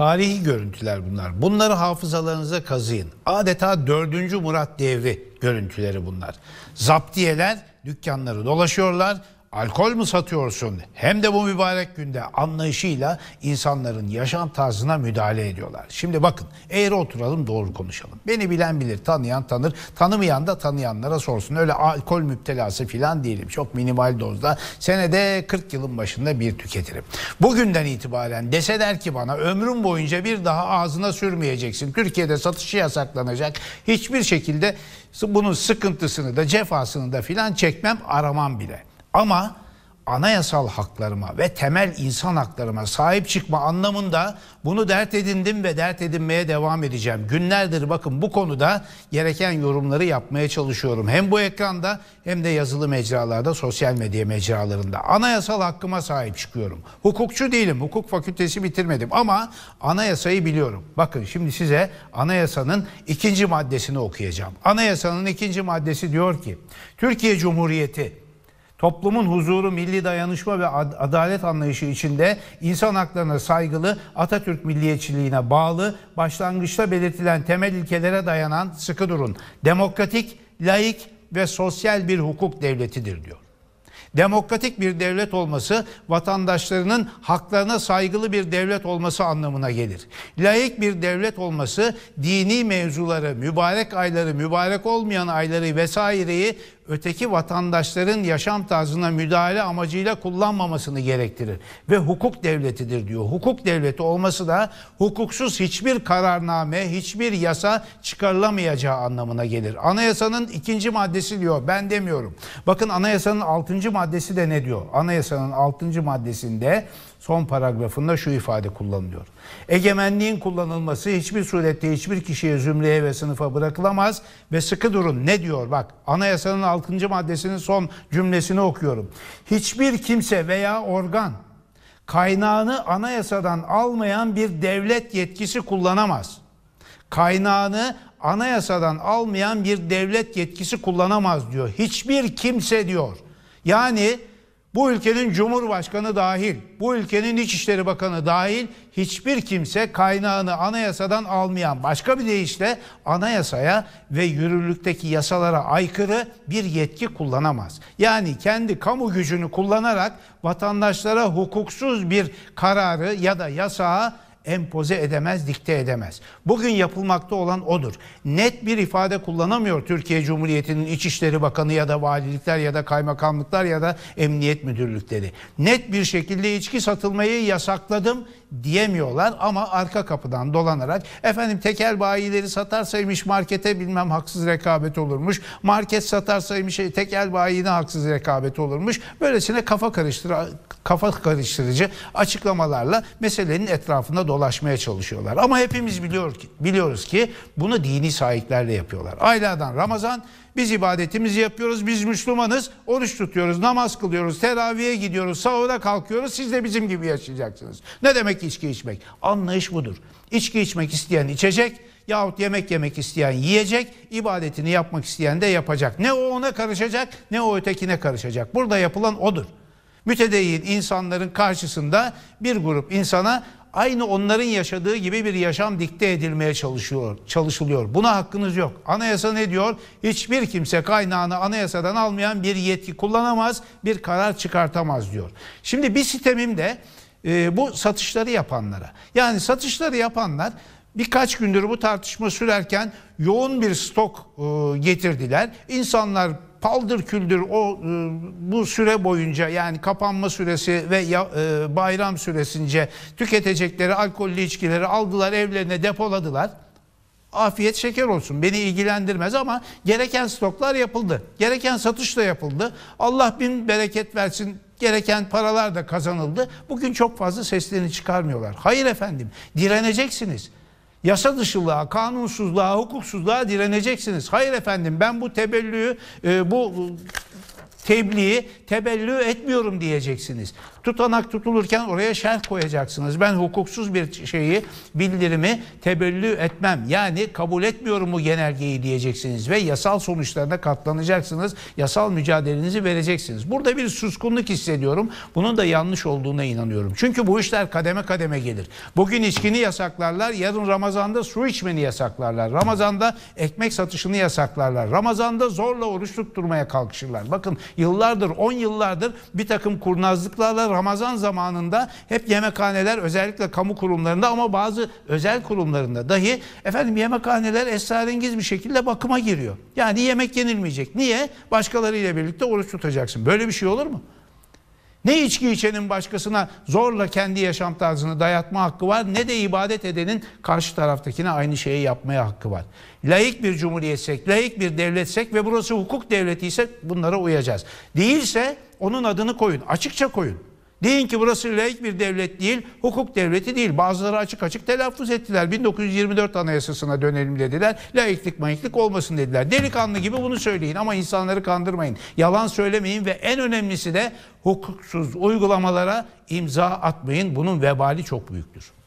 Tarihi görüntüler bunlar. Bunları hafızalarınıza kazıyın. Adeta 4. Murat devri görüntüleri bunlar. Zaptiyeler dükkanları dolaşıyorlar alkol mü satıyorsun hem de bu mübarek günde anlayışıyla insanların yaşam tarzına müdahale ediyorlar. Şimdi bakın eğri oturalım doğru konuşalım. Beni bilen bilir tanıyan tanır tanımayan da tanıyanlara sorsun. Öyle alkol müptelası filan değilim çok minimal dozda senede 40 yılın başında bir tüketirim. Bugünden itibaren deseler ki bana ömrüm boyunca bir daha ağzına sürmeyeceksin. Türkiye'de satışı yasaklanacak hiçbir şekilde bunun sıkıntısını da cefasını da filan çekmem aramam bile. Ama anayasal haklarıma ve temel insan haklarıma sahip çıkma anlamında bunu dert edindim ve dert edinmeye devam edeceğim. Günlerdir bakın bu konuda gereken yorumları yapmaya çalışıyorum. Hem bu ekranda hem de yazılı mecralarda, sosyal medya mecralarında. Anayasal hakkıma sahip çıkıyorum. Hukukçu değilim, hukuk fakültesi bitirmedim ama anayasayı biliyorum. Bakın şimdi size anayasanın ikinci maddesini okuyacağım. Anayasanın ikinci maddesi diyor ki, Türkiye Cumhuriyeti toplumun huzuru, milli dayanışma ve adalet anlayışı içinde insan haklarına saygılı, Atatürk milliyetçiliğine bağlı, başlangıçta belirtilen temel ilkelere dayanan sıkı durun. Demokratik, laik ve sosyal bir hukuk devletidir diyor. Demokratik bir devlet olması vatandaşlarının haklarına saygılı bir devlet olması anlamına gelir. Layık bir devlet olması dini mevzuları, mübarek ayları, mübarek olmayan ayları vesaireyi öteki vatandaşların yaşam tarzına müdahale amacıyla kullanmamasını gerektirir ve hukuk devletidir diyor. Hukuk devleti olması da hukuksuz hiçbir kararname, hiçbir yasa çıkarılamayacağı anlamına gelir. Anayasanın ikinci maddesi diyor. Ben demiyorum. Bakın anayasanın altıncı maddesi de ne diyor? Anayasanın altıncı maddesinde son paragrafında şu ifade kullanılıyor. Egemenliğin kullanılması hiçbir surette hiçbir kişiye zümreye ve sınıfa bırakılamaz ve sıkı durun. Ne diyor? Bak anayasanın 6. 46. maddesinin son cümlesini okuyorum. Hiçbir kimse veya organ kaynağını anayasadan almayan bir devlet yetkisi kullanamaz. Kaynağını anayasadan almayan bir devlet yetkisi kullanamaz diyor. Hiçbir kimse diyor. Yani bu ülkenin Cumhurbaşkanı dahil, bu ülkenin İçişleri Bakanı dahil hiçbir kimse kaynağını anayasadan almayan başka bir deyişle anayasaya ve yürürlükteki yasalara aykırı bir yetki kullanamaz. Yani kendi kamu gücünü kullanarak vatandaşlara hukuksuz bir kararı ya da yasağı empoze edemez, dikte edemez. Bugün yapılmakta olan odur. Net bir ifade kullanamıyor Türkiye Cumhuriyeti'nin İçişleri Bakanı ya da valilikler ya da kaymakamlıklar ya da emniyet müdürlükleri. Net bir şekilde içki satılmayı yasakladım diyemiyorlar ama arka kapıdan dolanarak efendim tekel bayileri satarsaymış markete bilmem haksız rekabet olurmuş. Market satarsaymış tekel bayine haksız rekabet olurmuş. Böylesine kafa karıştır kafa karıştırıcı açıklamalarla meselenin etrafında dolaşmaya çalışıyorlar. Ama hepimiz biliyor ki, biliyoruz ki bunu dini sahiplerle yapıyorlar. Aylardan Ramazan biz ibadetimizi yapıyoruz, biz Müslümanız, oruç tutuyoruz, namaz kılıyoruz, teraviye gidiyoruz, sahura kalkıyoruz, siz de bizim gibi yaşayacaksınız. Ne demek içki içmek? Anlayış budur. İçki içmek isteyen içecek, yahut yemek yemek isteyen yiyecek, ibadetini yapmak isteyen de yapacak. Ne o ona karışacak, ne o ötekine karışacak. Burada yapılan odur. Mütedeyyin insanların karşısında bir grup insana aynı onların yaşadığı gibi bir yaşam dikte edilmeye çalışıyor, çalışılıyor. Buna hakkınız yok. Anayasa ne diyor? Hiçbir kimse kaynağını anayasadan almayan bir yetki kullanamaz, bir karar çıkartamaz diyor. Şimdi bir sistemimde e, bu satışları yapanlara. Yani satışları yapanlar Birkaç gündür bu tartışma sürerken yoğun bir stok e, getirdiler. İnsanlar paldır küldür o e, bu süre boyunca yani kapanma süresi ve e, bayram süresince tüketecekleri alkollü içkileri aldılar evlerine depoladılar. Afiyet şeker olsun beni ilgilendirmez ama gereken stoklar yapıldı. Gereken satış da yapıldı. Allah bin bereket versin gereken paralar da kazanıldı. Bugün çok fazla seslerini çıkarmıyorlar. Hayır efendim direneceksiniz Yasa dışılığa, kanunsuzluğa, hukuksuzluğa direneceksiniz. Hayır efendim ben bu tebellüğü, e, bu tebliği tebellü etmiyorum diyeceksiniz. Tutanak tutulurken oraya şerh koyacaksınız. Ben hukuksuz bir şeyi bildirimi tebellü etmem. Yani kabul etmiyorum bu genelgeyi diyeceksiniz ve yasal sonuçlarına katlanacaksınız. Yasal mücadelenizi vereceksiniz. Burada bir suskunluk hissediyorum. Bunun da yanlış olduğuna inanıyorum. Çünkü bu işler kademe kademe gelir. Bugün içkini yasaklarlar, yarın Ramazan'da su içmeni yasaklarlar. Ramazan'da ekmek satışını yasaklarlar. Ramazan'da zorla oruç tutturmaya kalkışırlar. Bakın yıllardır, 10 yıllardır bir takım kurnazlıklarla Ramazan zamanında hep yemekhaneler özellikle kamu kurumlarında ama bazı özel kurumlarında dahi efendim yemekhaneler esrarengiz bir şekilde bakıma giriyor. Yani yemek yenilmeyecek. Niye? Başkalarıyla birlikte oruç tutacaksın. Böyle bir şey olur mu? Ne içki içenin başkasına zorla kendi yaşam tarzını dayatma hakkı var ne de ibadet edenin karşı taraftakine aynı şeyi yapmaya hakkı var. Layık bir cumhuriyetsek, layık bir devletsek ve burası hukuk devleti ise bunlara uyacağız. Değilse onun adını koyun, açıkça koyun. Deyin ki burası layık bir devlet değil, hukuk devleti değil. Bazıları açık açık telaffuz ettiler. 1924 anayasasına dönelim dediler. layıklık, mayıklık olmasın dediler. Delikanlı gibi bunu söyleyin ama insanları kandırmayın. Yalan söylemeyin ve en önemlisi de hukuksuz uygulamalara imza atmayın. Bunun vebali çok büyüktür.